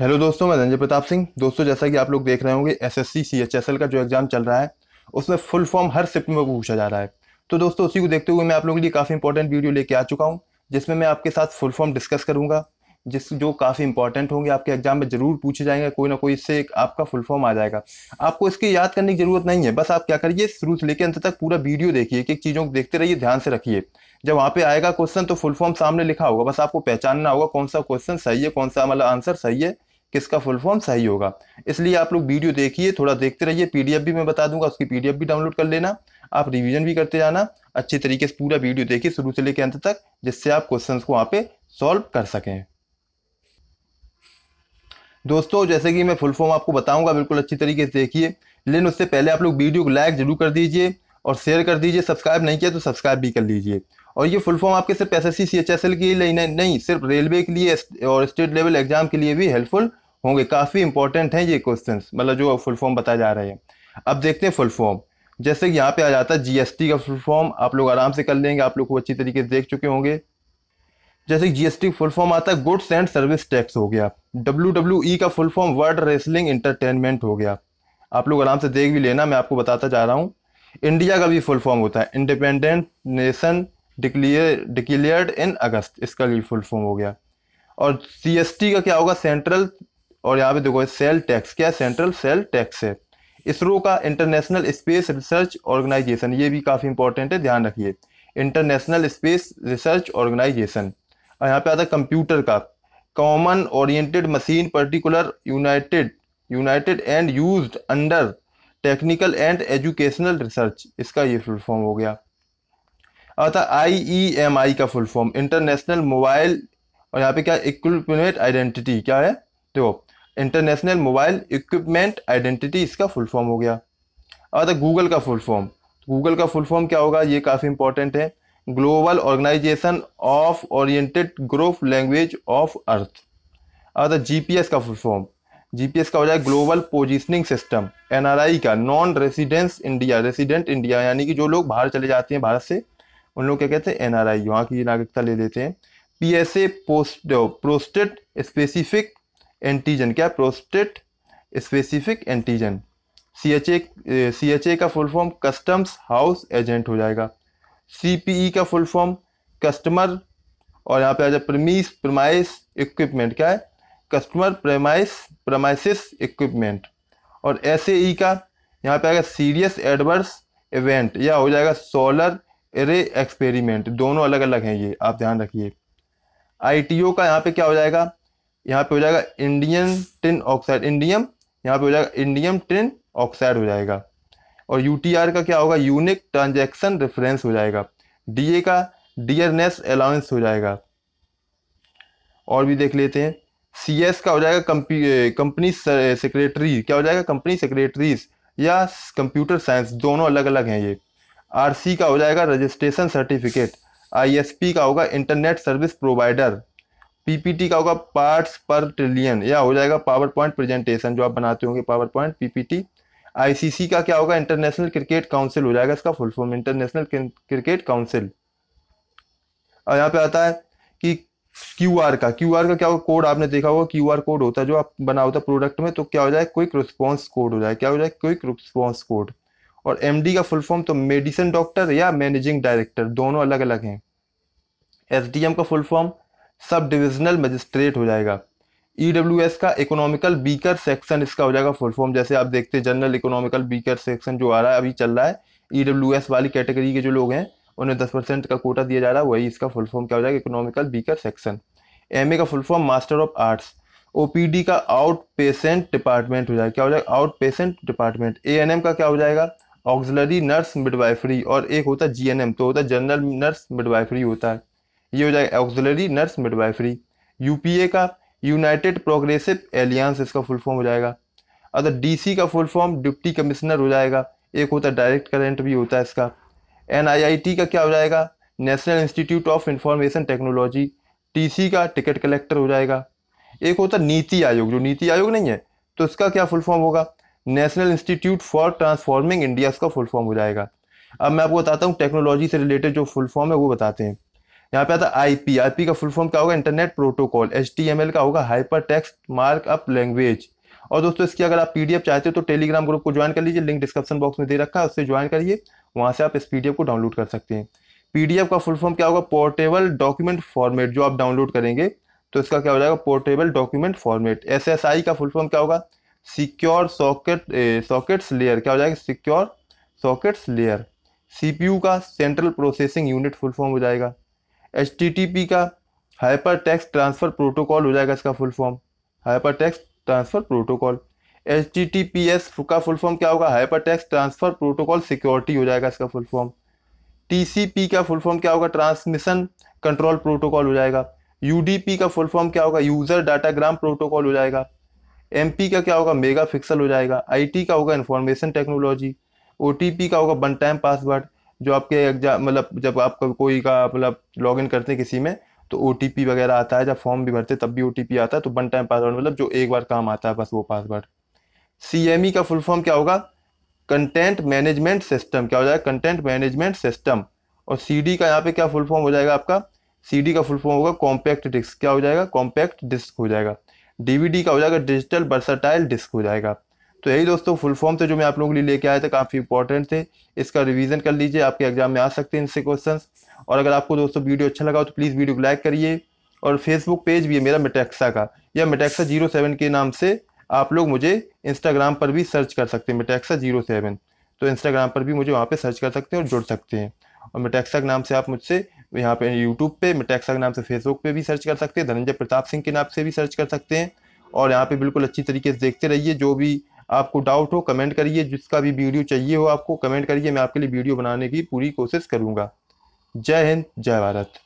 hello दोस्तों मैं धनजय प्रताप सिंह दोस्तों जैसा कि आप लोग देख रहे होंगे एस एस का जो एग्ज़ाम चल रहा है उसमें फुल फॉर्म हर शिफ्ट में पूछा जा रहा है तो दोस्तों उसी को देखते हुए मैं आप लोगों के लिए काफ़ी इंपॉर्टेंट वीडियो लेके आ चुका हूँ जिसमें मैं आपके साथ फुल फॉर्म डिस्कस करूँगा जिस जो काफ़ी इंपॉर्टेंट होंगे आपके एग्जाम में जरूर पूछे जाएंगे कोई ना कोई इससे एक आपका फुल फॉर्म आ जाएगा आपको इसकी याद करने की जरूरत नहीं है बस आप क्या करिए शुरू से लेकर अंत तक पूरा वीडियो देखिए एक एक चीज़ों को देखते रहिए ध्यान से रखिए जब वहाँ पे आएगा क्वेश्चन तो फुल फॉर्म सामने लिखा होगा बस आपको पहचानना होगा कौन सा क्वेश्चन सही है कौन सा मतलब आंसर सही है किसका फुल फॉर्म सही होगा इसलिए आप लोग वीडियो देखिए थोड़ा देखते रहिए पीडीएफ भी मैं बता दूंगा उसकी पीडीएफ भी डाउनलोड कर लेना आप रिवीजन भी करते जाना अच्छे तरीके से पूरा वीडियो देखिए शुरू से लेकर अंत तक जिससे आप क्वेश्चंस को वहाँ पे सॉल्व कर सकें दोस्तों जैसे कि मैं फुल फॉर्म आपको बताऊंगा बिल्कुल अच्छी तरीके से देखिए लेकिन उससे पहले आप लोग वीडियो को लाइक जरूर कर दीजिए और शेयर कर दीजिए सब्सक्राइब नहीं किया तो सब्सक्राइब भी कर लीजिए और ये फुल फॉर्म आपके सिर्फ एस एस सी के लिए नहीं, नहीं सिर्फ रेलवे के लिए और स्टेट लेवल एग्जाम के लिए भी हेल्पफुल होंगे काफ़ी इंपॉर्टेंट हैं ये क्वेश्चन मतलब जो फुल फॉर्म बताए जा रहे हैं अब देखते हैं फुल फॉर्म जैसे कि यहाँ पे आ जाता है जीएसटी का फुल फॉर्म आप लोग आराम से कर लेंगे आप लोग को अच्छी तरीके से देख चुके होंगे जैसे जीएसटी फुल फॉर्म आता है गुड्स एंड सर्विस टैक्स हो गया डब्ल्यू डब्ल्यू ई का full form world wrestling entertainment हो गया आप लोग आराम से देख भी लेना मैं आपको बताता जा रहा हूँ इंडिया का भी फुल फॉर्म होता है independent nation declare declared in August इसका लीड फुल फॉर्म हो गया और सी का क्या होगा सेंट्रल और यहाँ पे देखो सेल टैक्स क्या है सेंट्रल सेल टैक्स है इसरो का इंटरनेशनल स्पेस रिसर्च ऑर्गेनाइजेशन ये भी काफ़ी इंपॉर्टेंट है ध्यान रखिए इंटरनेशनल स्पेस रिसर्च ऑर्गेनाइजेशन और यहाँ पे आता है कंप्यूटर का common oriented machine particular united united and used under technical and educational research इसका ये फुल फॉर्म हो गया अतः आई ई एम आई का फुल फॉर्म इंटरनेशनल मोबाइल और यहाँ पे क्या इक्विपमेंट आइडेंटिटी क्या है देखो इंटरनेशनल मोबाइल इक्विपमेंट आइडेंटिटी इसका फुल फॉर्म हो गया अतः गूगल का फुल फॉर्म गूगल का फुल फॉर्म क्या होगा ये काफ़ी इंपॉर्टेंट है global organization of oriented group language of earth अतः एस का फुल फॉर्म जीपीएस का हो जाए ग्लोबल पोजिशनिंग सिस्टम एनआरआई का non residence India resident India यानी कि जो लोग बाहर चले जाते हैं भारत से उन लोग क्या कहते हैं एनआरआई वहाँ की नागरिकता ले लेते हैं P S A post prostate specific antigen क्या prostate specific antigen C H A C H A का full form customs house agent हो जाएगा सी पी ई का फुल फॉर्म कस्टमर और यहाँ पे आ जाए प्रमीस प्रमाइस इक्विपमेंट क्या है कस्टमर प्रमाइस प्रमाइसिस इक्विपमेंट और एस ए ई का यहाँ पे आएगा सीरियस एडवर्स इवेंट या हो जाएगा सोलर एरे एक्सपेरिमेंट दोनों अलग अलग हैं ये आप ध्यान रखिए आईटीओ का यहाँ पे क्या हो जाएगा यहाँ पे हो जाएगा इंडियन टिन ऑक्साइड इंडियम यहाँ पे हो जाएगा इंडियम टिन ऑक्साइड हो जाएगा और यू का क्या होगा यूनिक ट्रांजेक्शन रेफरेंस हो जाएगा डी का डियरनेस अलाउंस हो जाएगा और भी देख लेते हैं सी एस का हो जाएगा कंपनी सेक्रेटरी क्या हो जाएगा कंपनी सेक्रेटरीज या कंप्यूटर साइंस दोनों अलग अलग हैं ये आरसी का हो जाएगा रजिस्ट्रेशन सर्टिफिकेट आईएसपी का होगा इंटरनेट सर्विस प्रोवाइडर पीपीटी का होगा पार्ट्स पर ट्रिलियन या हो जाएगा पावर पॉइंट प्रेजेंटेशन जो आप बनाते होंगे पावर पॉइंट पीपीटी आईसीसी का क्या होगा इंटरनेशनल क्रिकेट काउंसिल हो जाएगा इसका full form international cricket council और यहाँ पे आता है कि क्यू आर का क्यू आर का क्या होगा कोड आपने देखा होगा क्यू आर कोड होता है जो आप बना होता है प्रोडक्ट में तो क्या हो जाए क्विक रिस्पॉन्स कोड हो जाए क्या हो जाए क्विक रिस्पॉन्स कोड और एमडी का फुल फॉर्म तो मेडिसिन डॉक्टर या मैनेजिंग डायरेक्टर दोनों अलग अलग हैं एस का full form sub divisional magistrate हो जाएगा ई e का इकोनॉमिकल बीकर सेक्शन इसका हो जाएगा फुल फॉर्म जैसे आप देखते हैं जनरल इकोनॉमिकल बीकर सेक्शन जो आ रहा है अभी चल रहा है ई e वाली कैटेगरी के जो लोग हैं उन्हें दस परसेंट का कोटा दिया जा रहा है वही इसका फुल फॉर्म क्या हो जाएगा इकोनॉमिकल बीकर सेक्शन एम का full form master of arts O का आउट पेशेंट डिपार्टमेंट हो जाएगा क्या हो जाएगा आउट पेशेंट डिपार्टमेंट ए का क्या हो जाएगा ऑक्सिलरी नर्स मिडवाइफरी और एक होता है जी एन एम तो होता है जनरल नर्स मिडवाइफरी होता है ये हो जाएगा ऑक्सिलरी नर्स मिडवाइफरी यूपीए का यूनाइटेड प्रोग्रेसिव एलियंस इसका फुल फॉर्म हो जाएगा अदर डीसी का फुल फॉर्म डिप्टी कमिश्नर हो जाएगा एक होता है डायरेक्ट करेंट भी होता है इसका एन आई आई टी का क्या हो जाएगा national institute of information technology T C का टिकट कलेक्टर हो जाएगा एक होता नीति आयोग जो नीति आयोग नहीं है तो इसका क्या फुल फॉर्म होगा national institute for transforming India इसका फुल फॉर्म हो जाएगा अब मैं आपको बताता हूँ टेक्नोलॉजी से रिलेटेड जो फुल फॉर्म है वो बताते हैं यहाँ पे आता है आई आई आईपी का फुल फॉर्म क्या होगा internet protocol H T M L का होगा हाइपर टेक्स्ट मार्कअप लैंग्वेज और दोस्तों इसकी अगर आप पीडीएफ चाहते हो तो टेलीग्राम ग्रुप को ज्वाइन कर लीजिए लिंक डिस्क्रिप्शन बॉक्स में दे रखा है उससे ज्वाइन करिए वहाँ से आप इस पीडीएफ को डाउनलोड कर सकते हैं पीडीएफ का फुल फॉर्म क्या होगा पोर्टेबल डॉक्यूमेंट फॉर्मेट जो आप डाउनलोड करेंगे तो इसका क्या हो जाएगा portable document format S S I का फुल फॉर्म क्या होगा सिक्योर सॉकेट सॉकेट्स लेयर क्या हो जाएगा सिक्योर सॉकेट्स लेयर सीपीयू का central processing unit full form हो जाएगा एच का हाइपर टेक्स्ट ट्रांसफ़र प्रोटोकॉल हो जाएगा इसका full form hypertext transfer protocol H का फुल फॉर्म क्या होगा hypertext transfer protocol security हो जाएगा इसका फुल फॉर्म टी का फुल फॉर्म क्या होगा ट्रांसमिशन कंट्रोल प्रोटोकॉल हो जाएगा यू का फुल फॉर्म क्या होगा यूज़र डाटाग्राम प्रोटोकॉल हो जाएगा एम का क्या होगा मेगा फिक्सल हो जाएगा आई का होगा इन्फॉर्मेशन टेक्नोलॉजी ओ का होगा वन टाइम पासवर्ड जो आपके एग्जाम मतलब जब आपका कोई का मतलब लॉग इन करते हैं किसी में तो ओ वगैरह आता है जब फॉर्म भी भरते तब भी ओ आता है तो वन टाइम पासवर्ड मतलब जो एक बार काम आता है बस वो पासवर्ड सी e का फुल फॉर्म क्या होगा कंटेंट मैनेजमेंट सिस्टम क्या हो जाएगा कंटेंट मैनेजमेंट सिस्टम और सी का यहाँ पे क्या फुल फॉर्म हो जाएगा आपका सी का फुल फॉर्म होगा कॉम्पैक्ट डिस्क क्या हो जाएगा कॉम्पैक्ट डिस्क हो जाएगा डीवीडी का हो जाएगा डिजिटल बर्सटाइल डिस्क हो जाएगा तो यही दोस्तों फुल फॉर्म से जो मैं आप लोगों के लिए लेके आया था काफ़ी इंपॉर्टेंट थे इसका रिवीजन कर लीजिए आपके एग्जाम में आ सकते हैं इनसे क्वेश्चन और अगर आपको दोस्तों वीडियो अच्छा लगा तो प्लीज़ वीडियो को लाइक करिए और फेसबुक पेज भी है मेरा मेटेक्सा का या मेटेक्सा जीरो सेवन के नाम से आप लोग मुझे इंस्टाग्राम पर भी सर्च कर सकते हैं मेटेक्सा जीरो सेवन तो इंस्टाग्राम पर भी मुझे वहाँ पर सर्च कर सकते हैं और जुड़ सकते हैं और मेटेक्सा के नाम से आप मुझसे तो यहाँ पे यूट्यूब पे मिटेक्सा के नाम से फेसबुक पे भी सर्च कर सकते हैं धनंजय प्रताप सिंह के नाम से भी सर्च कर सकते हैं और यहाँ पे बिल्कुल अच्छी तरीके से देखते रहिए जो भी आपको डाउट हो कमेंट करिए जिसका भी वीडियो चाहिए हो आपको कमेंट करिए मैं आपके लिए वीडियो बनाने की पूरी कोशिश करूँगा जय हिंद जय भारत